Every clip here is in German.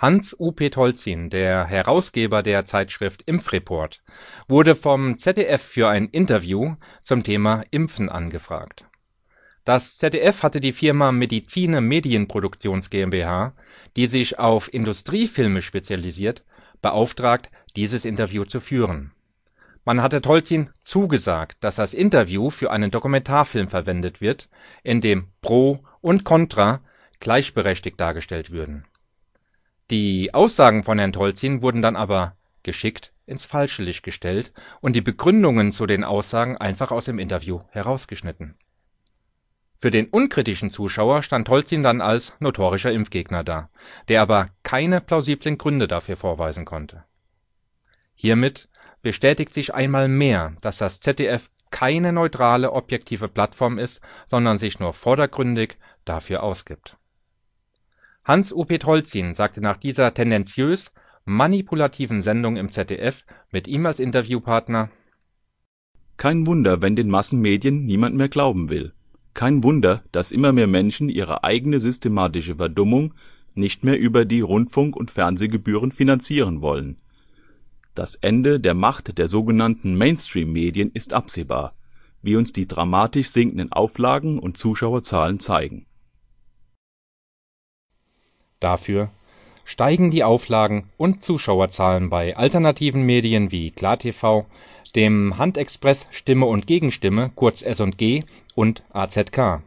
Hans U. Tolzin, der Herausgeber der Zeitschrift Impfreport, wurde vom ZDF für ein Interview zum Thema Impfen angefragt. Das ZDF hatte die Firma Medizine Medienproduktions GmbH, die sich auf Industriefilme spezialisiert, beauftragt, dieses Interview zu führen. Man hatte Tolzin zugesagt, dass das Interview für einen Dokumentarfilm verwendet wird, in dem Pro und Contra gleichberechtigt dargestellt würden die Aussagen von Herrn Tolzin wurden dann aber geschickt ins falsche Licht gestellt und die Begründungen zu den Aussagen einfach aus dem Interview herausgeschnitten. Für den unkritischen Zuschauer stand Tolzin dann als notorischer Impfgegner da, der aber keine plausiblen Gründe dafür vorweisen konnte. Hiermit bestätigt sich einmal mehr, dass das ZDF keine neutrale, objektive Plattform ist, sondern sich nur vordergründig dafür ausgibt Hans-O. Petrolzin sagte nach dieser tendenziös manipulativen Sendung im ZDF mit ihm als Interviewpartner: „ Kein Wunder, wenn den Massenmedien niemand mehr glauben will. Kein Wunder, dass immer mehr Menschen ihre eigene systematische Verdummung nicht mehr über die Rundfunk und Fernsehgebühren finanzieren wollen. Das Ende der Macht der sogenannten Mainstream-Medien ist absehbar, wie uns die dramatisch sinkenden Auflagen und Zuschauerzahlen zeigen Dafür steigen die Auflagen und Zuschauerzahlen bei alternativen Medien wie klartv, dem Handexpress Stimme und Gegenstimme (kurz S&G) und AZK.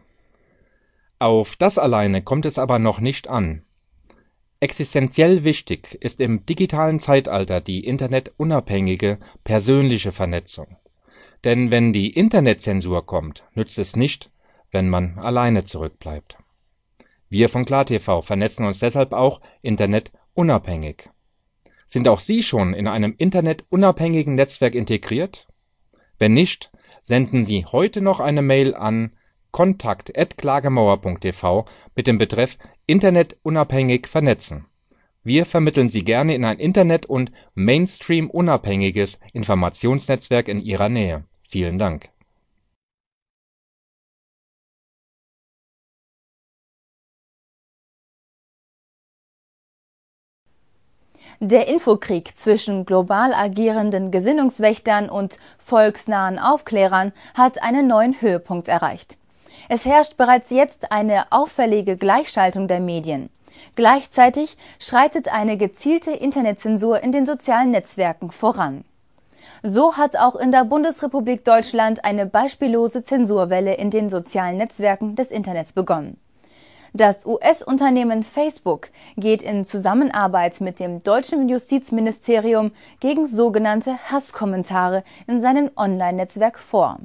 Auf das alleine kommt es aber noch nicht an. Existenziell wichtig ist im digitalen Zeitalter die internetunabhängige persönliche Vernetzung. Denn wenn die Internetzensur kommt, nützt es nicht, wenn man alleine zurückbleibt wir von KlarTV vernetzen uns deshalb auch internetunabhängig. Sind auch Sie schon in einem internetunabhängigen Netzwerk integriert? Wenn nicht, senden Sie heute noch eine Mail an kontakt@klagemauer.tv mit dem Betreff Internetunabhängig vernetzen. Wir vermitteln Sie gerne in ein Internet- und Mainstream-unabhängiges Informationsnetzwerk in Ihrer Nähe. Vielen Dank Der Infokrieg zwischen global agierenden Gesinnungswächtern und volksnahen Aufklärern hat einen neuen Höhepunkt erreicht. Es herrscht bereits jetzt eine auffällige Gleichschaltung der Medien. Gleichzeitig schreitet eine gezielte Internetzensur in den sozialen Netzwerken voran. So hat auch in der Bundesrepublik Deutschland eine beispiellose Zensurwelle in den sozialen Netzwerken des Internets begonnen das US-Unternehmen Facebook geht in Zusammenarbeit mit dem deutschen Justizministerium gegen sogenannte Hasskommentare in seinem Online-Netzwerk vor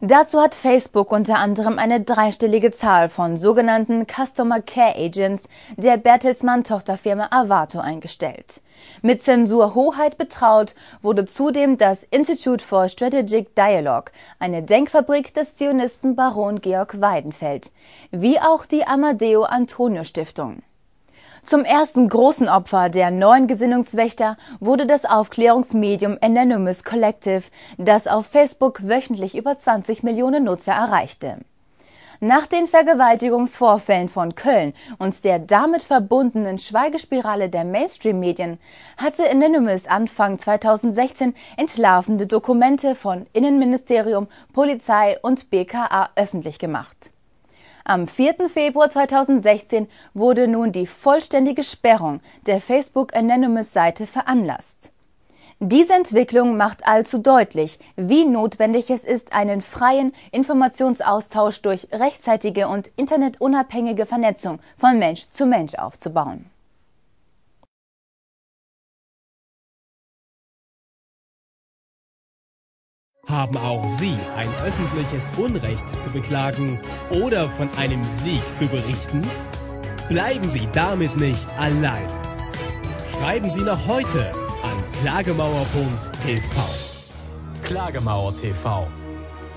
Dazu hat Facebook unter anderem eine dreistellige Zahl von sogenannten Customer Care Agents der Bertelsmann-Tochterfirma Avato eingestellt. Mit Zensurhoheit betraut wurde zudem das Institute for Strategic Dialogue, eine Denkfabrik des Zionisten Baron Georg Weidenfeld, wie auch die Amadeo Antonio Stiftung zum ersten großen Opfer der neuen Gesinnungswächter wurde das Aufklärungsmedium Anonymous Collective, das auf Facebook wöchentlich über 20 Millionen Nutzer erreichte. Nach den Vergewaltigungsvorfällen von Köln und der damit verbundenen Schweigespirale der Mainstream-Medien hatte Anonymous Anfang 2016 entlarvende Dokumente von Innenministerium, Polizei und BKA öffentlich gemacht. Am 4. Februar 2016 wurde nun die vollständige Sperrung der Facebook Anonymous-Seite veranlasst. Diese Entwicklung macht allzu deutlich, wie notwendig es ist, einen freien Informationsaustausch durch rechtzeitige und internetunabhängige Vernetzung von Mensch zu Mensch aufzubauen. Haben auch Sie ein öffentliches Unrecht zu beklagen oder von einem Sieg zu berichten? Bleiben Sie damit nicht allein. Schreiben Sie noch heute an klagemauer.tv. Klagemauer TV.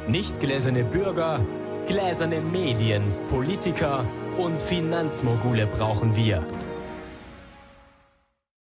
Nicht gläserne Bürger, gläserne Medien, Politiker und Finanzmogule brauchen wir.